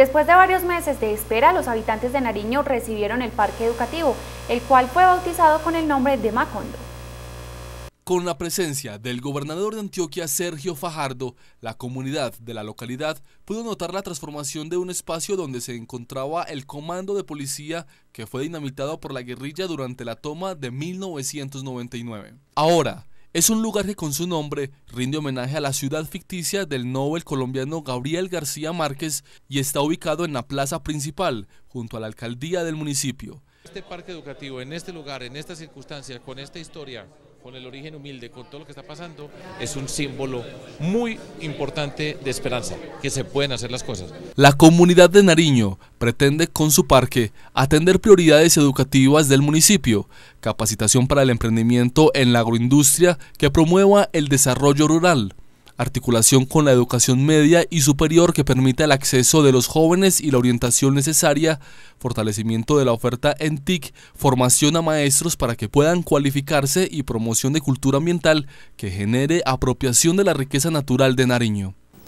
Después de varios meses de espera, los habitantes de Nariño recibieron el parque educativo, el cual fue bautizado con el nombre de Macondo. Con la presencia del gobernador de Antioquia, Sergio Fajardo, la comunidad de la localidad pudo notar la transformación de un espacio donde se encontraba el comando de policía que fue dinamitado por la guerrilla durante la toma de 1999. Ahora, es un lugar que con su nombre rinde homenaje a la ciudad ficticia del novel colombiano Gabriel García Márquez y está ubicado en la plaza principal, junto a la alcaldía del municipio. Este parque educativo, en este lugar, en estas circunstancias, con esta historia, con el origen humilde, con todo lo que está pasando, es un símbolo muy importante de esperanza, que se pueden hacer las cosas. La comunidad de Nariño pretende con su parque atender prioridades educativas del municipio, capacitación para el emprendimiento en la agroindustria que promueva el desarrollo rural, articulación con la educación media y superior que permita el acceso de los jóvenes y la orientación necesaria, fortalecimiento de la oferta en TIC, formación a maestros para que puedan cualificarse y promoción de cultura ambiental que genere apropiación de la riqueza natural de Nariño.